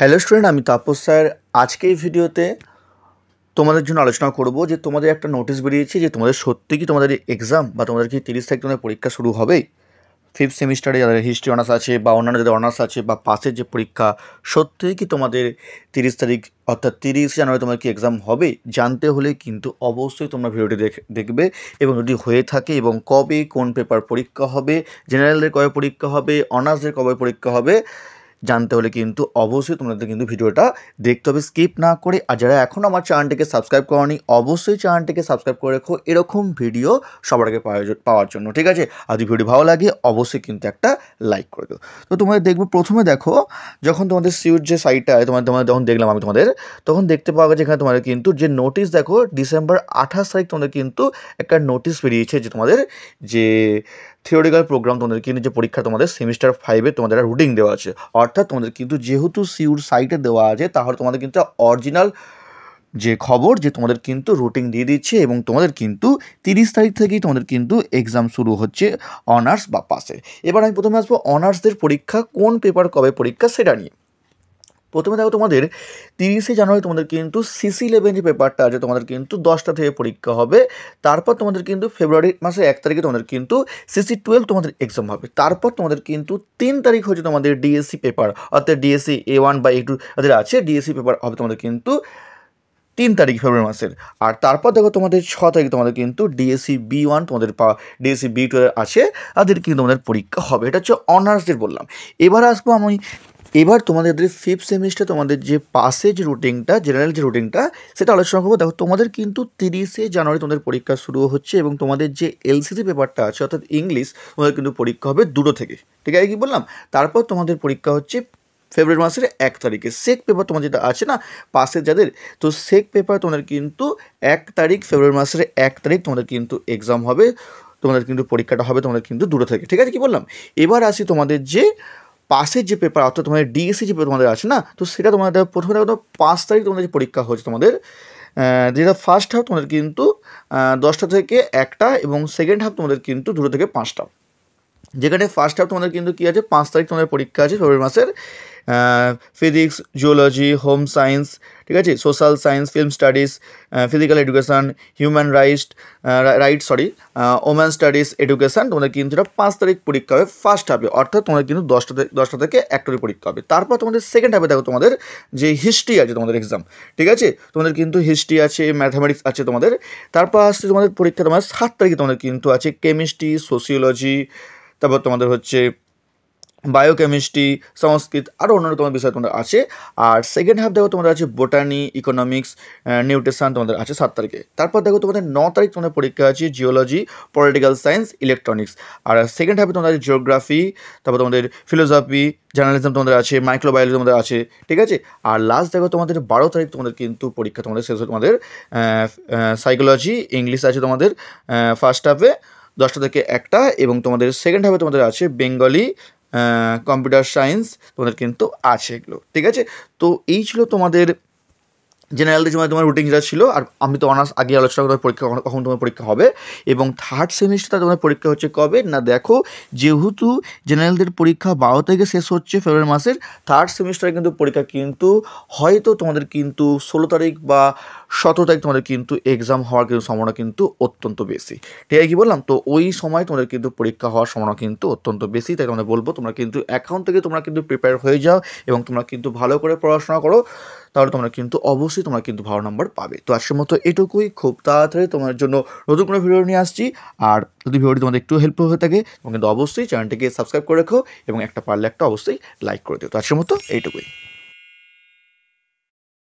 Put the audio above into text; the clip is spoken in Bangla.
হ্যালো স্টুডেন্ট আমি তাপস স্যার আজকে এই ভিডিওতে তোমাদের জন্য আলোচনা করব যে তোমাদের একটা নোটিশ বেরিয়েছে যে তোমাদের সত্যি কি তোমাদের এক্সাম বা তোমাদের কি তিরিশ তারিখ তোমাদের পরীক্ষা শুরু হবে ফিফথ সেমিস্টারে যাদের হিস্ট্রি অনার্স আছে বা অন্যান্য যাদের অনার্স আছে বা পাসের যে পরীক্ষা সত্যিই কি তোমাদের তিরিশ তারিখ অর্থাৎ তিরিশ জানুয়ারি তোমার কি এক্সাম হবে জানতে হলে কিন্তু অবশ্যই তোমরা ভিডিওটি দেখবে এবং যদি হয়ে থাকে এবং কবে কোন পেপার পরীক্ষা হবে জেনারেলদের কবে পরীক্ষা হবে অনার্সদের কবে পরীক্ষা হবে জানতে হলে কিন্তু অবশ্যই তোমাদের কিন্তু ভিডিওটা দেখতে হবে স্কিপ না করে আর যারা এখন আমার চ্যানেলটিকে সাবস্ক্রাইব করনি অবশ্যই চ্যানেলটিকে সাবস্ক্রাইব করে রেখো এরকম ভিডিও সবার আগে পাওয়ার জন্য ঠিক আছে আর যদি ভিডিও ভালো লাগে অবশ্যই কিন্তু একটা লাইক করে দেবো তো তোমাদের দেখবো প্রথমে দেখো যখন তোমাদের সিউর যে সাইটটা তোমার তোমাদের যখন দেখলাম আমি তোমাদের তখন দেখতে পাওয়া গেছে এখানে তোমাদের কিন্তু যে নোটিশ দেখো ডিসেম্বর আঠাশ তারিখ তোমাদের কিন্তু একটা নোটিশ বেরিয়েছে যে তোমাদের যে থিওরিক্যাল প্রোগ্রাম তোমাদের কিন্তু যে পরীক্ষা তোমাদের সেমিস্টার ফাইভে তোমাদের একটা রুটিন দেওয়া আছে অর্থাৎ তোমাদের কিন্তু যেহেতু সিউর সাইটে দেওয়া আছে তাহলে তোমাদের কিন্তু অরিজিনাল যে খবর যে তোমাদের কিন্তু রুটিন দিয়ে দিচ্ছে এবং তোমাদের কিন্তু তিরিশ তারিখ থেকেই তোমাদের কিন্তু এক্সাম শুরু হচ্ছে অনার্স বা পাসে এবার আমি প্রথমে আসবো অনার্সদের পরীক্ষা কোন পেপার কবে পরীক্ষা সেটা নিয়ে প্রথমে দেখো তোমাদের তিরিশে জানুয়ারি তোমাদের কিন্তু সিসি ইলেভেন পেপারটা আছে তোমাদের কিন্তু দশটা থেকে পরীক্ষা হবে তারপর তোমাদের কিন্তু ফেব্রুয়ারি মাসের এক তারিখে তোমাদের কিন্তু সিসি টুয়েলভ তোমাদের এক্সাম হবে তারপর তোমাদের কিন্তু তিন তারিখ হচ্ছে তোমাদের ডিএসসি পেপার e অর্থাৎ ডিএসসি এ ওয়ান বা এ টু তাদের আছে ডিএসসি পেপার e হবে তোমাদের কিন্তু তিন তারিখ ফেব্রুয়ারি মাসের আর তারপর দেখো তোমাদের ছ তারিখ তোমাদের কিন্তু ডিএসসি বি ওয়ান তোমাদের পা ডিএসসি বি টু আছে তাদের কিন্তু তোমাদের পরীক্ষা হবে এটা হচ্ছে অনার্সদের বললাম এবার আসবো আমি এবার তোমাদের ফিফথ সেমিস্টার তোমাদের যে যে রুটিনটা জেনারেল যে রুটিনটা সেটা আলোচনা করবো দেখো তোমাদের কিন্তু তিরিশে জানুয়ারি তোমাদের পরীক্ষা শুরু হচ্ছে এবং তোমাদের যে এলসিসি পেপারটা আছে অর্থাৎ ইংলিশ তোমাদের কিন্তু পরীক্ষা হবে দুটো থেকে ঠিক আছে কি বললাম তারপর তোমাদের পরীক্ষা হচ্ছে ফেব্রুয়ারি মাসের এক তারিখে সেক পেপার তোমার যেটা আছে না পাশে যাদের তো সেক পেপার তোমাদের কিন্তু এক তারিখ ফেব্রুয়ারি মাসের এক তারিখ তোমাদের কিন্তু এক্সাম হবে তোমাদের কিন্তু পরীক্ষাটা হবে তোমাদের কিন্তু দূরে থেকে ঠিক আছে কি বললাম এবার আসি তোমাদের যে পাশের যে পেপার অর্থাৎ তোমাদের ডিএসসি e যে পেপার তোমাদের আছে না তো সেটা তোমাদের প্রথমে দেখো পাঁচ তারিখ তোমাদের যে পরীক্ষা হচ্ছে তোমাদের যেটা ফার্স্ট হাফ তোমাদের কিন্তু দশটা থেকে একটা এবং সেকেন্ড হাফ তোমাদের কিন্তু দুটো থেকে পাঁচটা যেখানে ফার্স্ট হাফ তোমাদের কিন্তু কী আছে পাঁচ তারিখ তোমাদের পরীক্ষা আছে ফেব্রুয়ারি মাসের ফিজিক্স জিওলজি হোম সায়েন্স ঠিক আছে social science film studies physical education human rights right sorry woman studies education তোমাদের কিন্তু এটা পাঁচ তারিখ পরীক্ষা হবে ফার্স্ট হাফে অর্থাৎ তোমাদের কিন্তু দশটা দশটা থেকে একটারি পরীক্ষা হবে তারপর তোমাদের সেকেন্ড হাফে দেখো তোমাদের যে হিস্ট্রি আছে তোমাদের এক্সাম ঠিক আছে তোমাদের কিন্তু হিস্ট্রি আছে ম্যাথামেটিক্স আছে তোমাদের তারপর আসছে তোমাদের পরীক্ষা তোমাদের সাত তারিখে তোমাদের কিন্তু আছে কেমিস্ট্রি সোসিওলজি তারপর তোমাদের হচ্ছে বায়োকেমিস্ট্রি সংস্কৃত আরও অন্যান্য তোমার বিষয় তোমাদের আছে আর সেকেন্ড হাফ দেখো তোমাদের আছে বোটানি ইকোনমিক্স নিউট্রিশন তোমাদের আছে সাত তারিখে তারপর দেখো তোমাদের ন তারিখ তোমাদের পরীক্ষা আছে জিওলজি পলিটিক্যাল সায়েন্স ইলেকট্রনিক্স আর সেকেন্ড হাফে তোমাদের জিওগ্রাফি তারপর তোমাদের ফিলোসফি জার্নালিজম তোমাদের আছে মাইক্রোবায়োলজি তোমাদের আছে ঠিক আছে আর লাস্ট দেখো তোমাদের বারো তারিখ তোমাদের কিন্তু পরীক্ষা তোমাদের শেষ তোমাদের সাইকোলজি ইংলিশ আছে তোমাদের ফার্স্ট হাফে দশটা থেকে একটা এবং তোমাদের সেকেন্ড হাফে তোমাদের আছে বেঙ্গলি কম্পিউটার সায়েন্স তোমাদের কিন্তু আছে এগুলো ঠিক আছে তো এই ছিল তোমাদের জেনারেলদের জন্য তোমার রুটিন যেটা ছিল আর আমি তো অনার্স আগে আলোচনা করতে পরীক্ষা কখন তোমার পরীক্ষা হবে এবং থার্ড সেমিস্টার তোমার পরীক্ষা হচ্ছে কবে না দেখো যেহেতু জেনারেলদের পরীক্ষা বারো থেকে শেষ হচ্ছে ফেব্রুয়ারি মাসের থার্ড সেমিস্টারে কিন্তু পরীক্ষা কিন্তু হয়তো তোমাদের কিন্তু ষোলো তারিখ বা সতেরো তারিখ তোমাদের কিন্তু এক্সাম হওয়ার কিন্তু সম্ভাবনা কিন্তু অত্যন্ত বেশি ঠিক আছে কি বললাম তো ওই সময় তোমাদের কিন্তু পরীক্ষা হওয়ার সম্ভাবনা কিন্তু অত্যন্ত বেশি তাই তোমাদের বলবো তোমরা কিন্তু অ্যাকাউন্ট থেকে তোমরা কিন্তু প্রিপেয়ার হয়ে যাও এবং তোমরা কিন্তু ভালো করে পড়াশোনা করো তাহলে তোমরা কিন্তু অবশ্যই তোমরা কিন্তু ভালো নম্বর পাবে তো আজকের মতো এটুকুই খুব তাড়াতাড়ি তোমার জন্য নতুন কোনো ভিডিও নিয়ে আসছি আর যদি ভিডিওটি তোমাদের একটু হেল্পফুল হয়ে থাকে তোমার কিন্তু অবশ্যই চ্যানেলটিকে সাবস্ক্রাইব করে রেখো এবং একটা পারলে একটা অবশ্যই লাইক করে দিও তো আজকের মতো এইটুকুই